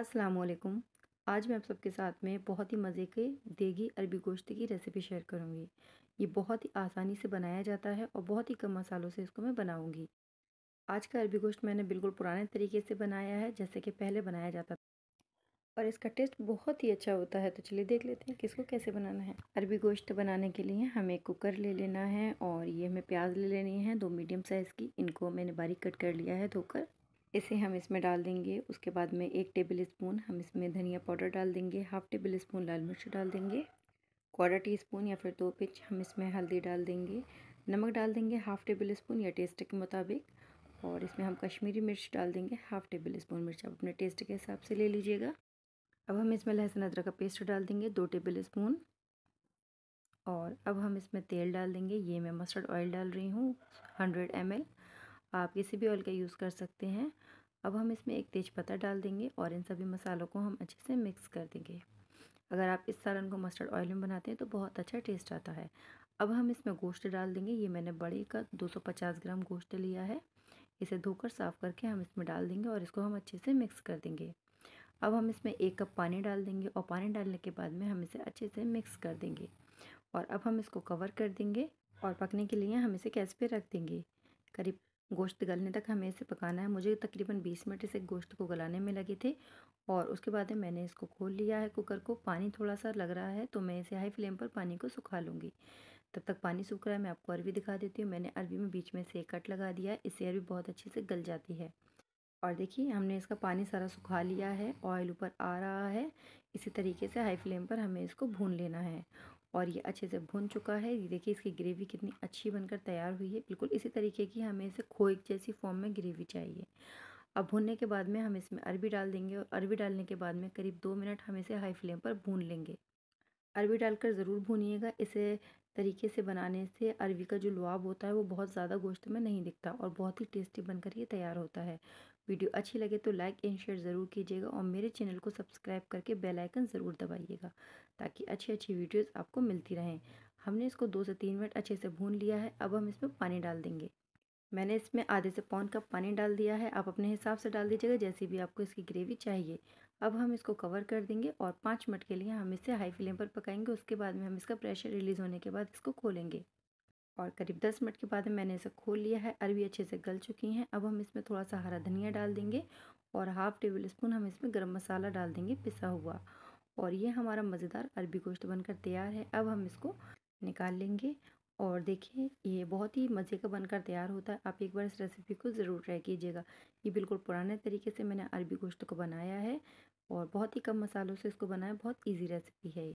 अस्सलाम वालेकुम आज मैं आप सबके साथ में बहुत ही मज़े के देगी अरबी गोश्त की रेसिपी शेयर करूँगी ये बहुत ही आसानी से बनाया जाता है और बहुत ही कम मसालों से इसको मैं बनाऊँगी आज का अरबी गोश्त मैंने बिल्कुल पुराने तरीके से बनाया है जैसे कि पहले बनाया जाता था और इसका टेस्ट बहुत ही अच्छा होता है तो चलिए देख लेते हैं कि इसको कैसे बनाना है अरबी गोश्त बनाने के लिए हमें कुकर ले लेना है और ये हमें प्याज ले लेनी है दो मीडियम साइज़ की इनको मैंने बारीक कट कर लिया है धोकर इसे हम इसमें डाल देंगे उसके बाद में एक टेबल स्पून हम इसमें धनिया पाउडर डाल देंगे हाफ़ टेबल स्पून लाल मिर्च डाल देंगे क्वार्टर टी स्पून या फिर दो पिंच पिच हम इसमें हल्दी डाल देंगे नमक डाल देंगे हाफ़ टेबल स्पून या टेस्ट के मुताबिक और इसमें हम कश्मीरी मिर्च डाल देंगे हाफ़ टेबल स्पून मिर्च आप अपने टेस्ट के हिसाब से ले लीजिएगा अब हम इसमें लहसुन अदरक का पेस्ट डाल देंगे दो टेबल स्पून और अब हम इसमें तेल डाल देंगे ये मैं मस्टर्ड ऑयल डाल रही हूँ हंड्रेड एम एल आप किसी भी ऑयल का यूज़ कर सकते हैं अब हम इसमें एक तेज़पत्ता डाल देंगे और इन सभी मसालों को हम अच्छे से मिक्स कर देंगे अगर आप इस सालन को मस्टर्ड ऑयल में बनाते हैं तो बहुत अच्छा टेस्ट आता है अब हम इसमें गोश्त डाल देंगे ये मैंने बड़े का 250 ग्राम गोश्त लिया है इसे धोकर साफ़ करके हम इसमें डाल देंगे और इसको हम अच्छे से मिक्स कर देंगे अब हम इसमें एक कप पानी डाल देंगे और पानी डालने के बाद में हम इसे अच्छे से मिक्स कर देंगे और अब हम इसको कवर कर देंगे और पकने के लिए हम इसे गैस पे रख देंगे करीब गोश्त गलने तक हमें इसे पकाना है मुझे तकरीबन 20 मिनट इसे गोश्त को गलाने में लगे थे और उसके बाद मैंने इसको खोल लिया है कुकर को पानी थोड़ा सा लग रहा है तो मैं इसे हाई फ्लेम पर पानी को सुखा लूँगी तब तक पानी सूख रहा है मैं आपको अरबी दिखा देती हूँ मैंने अरबी में बीच में से एक कट लगा दिया इससे अरबी बहुत अच्छे से गल जाती है और देखिए हमने इसका पानी सारा सुखा लिया है ऑयल ऊपर आ रहा है इसी तरीके से हाई फ्लेम पर हमें इसको भून लेना है और ये अच्छे से भुन चुका है ये देखिए इसकी ग्रेवी कितनी अच्छी बनकर तैयार हुई है बिल्कुल इसी तरीके की हमें इसे खोए जैसी फॉर्म में ग्रेवी चाहिए अब भुनने के बाद में हम इसमें अरबी डाल देंगे और अरबी डालने के बाद में करीब दो मिनट हम इसे हाई फ्लेम पर भून लेंगे अरबी डालकर ज़रूर भूनिएगा इसे तरीके से बनाने से अरवी का जो लुआब होता है वो बहुत ज़्यादा गोश्त में नहीं दिखता और बहुत ही टेस्टी बनकर ये तैयार होता है वीडियो अच्छी लगे तो लाइक एंड शेयर ज़रूर कीजिएगा और मेरे चैनल को सब्सक्राइब करके बेल आइकन ज़रूर दबाइएगा ताकि अच्छी अच्छी वीडियोस आपको मिलती रहें हमने इसको दो से तीन मिनट अच्छे से भून लिया है अब हम इसमें पानी डाल देंगे मैंने इसमें आधे से पौन कप पानी डाल दिया है आप अपने हिसाब से डाल दीजिएगा जैसी भी आपको इसकी ग्रेवी चाहिए अब हम इसको कवर कर देंगे और पाँच मिनट के लिए हम इसे हाई फ्लेम पर पकाएंगे उसके बाद में हम इसका प्रेशर रिलीज़ होने के बाद इसको खोलेंगे और करीब दस मिनट के बाद मैंने इसे खोल लिया है अरबी अच्छे से गल चुकी हैं अब हम इसमें थोड़ा सा हरा धनिया डाल देंगे और हाफ़ टेबल स्पून हम इसमें गर्म मसाला डाल देंगे पिसा हुआ और ये हमारा मज़ेदार अरबी गोश्त बनकर तैयार है अब हम इसको निकाल लेंगे और देखिए ये बहुत ही मज़े का बनकर तैयार होता है आप एक बार इस रेसिपी को ज़रूर ट्राई कीजिएगा ये बिल्कुल पुराने तरीके से मैंने अरबी गोश्त को बनाया है और बहुत ही कम मसालों से इसको बनाया बहुत ईजी रेसिपी है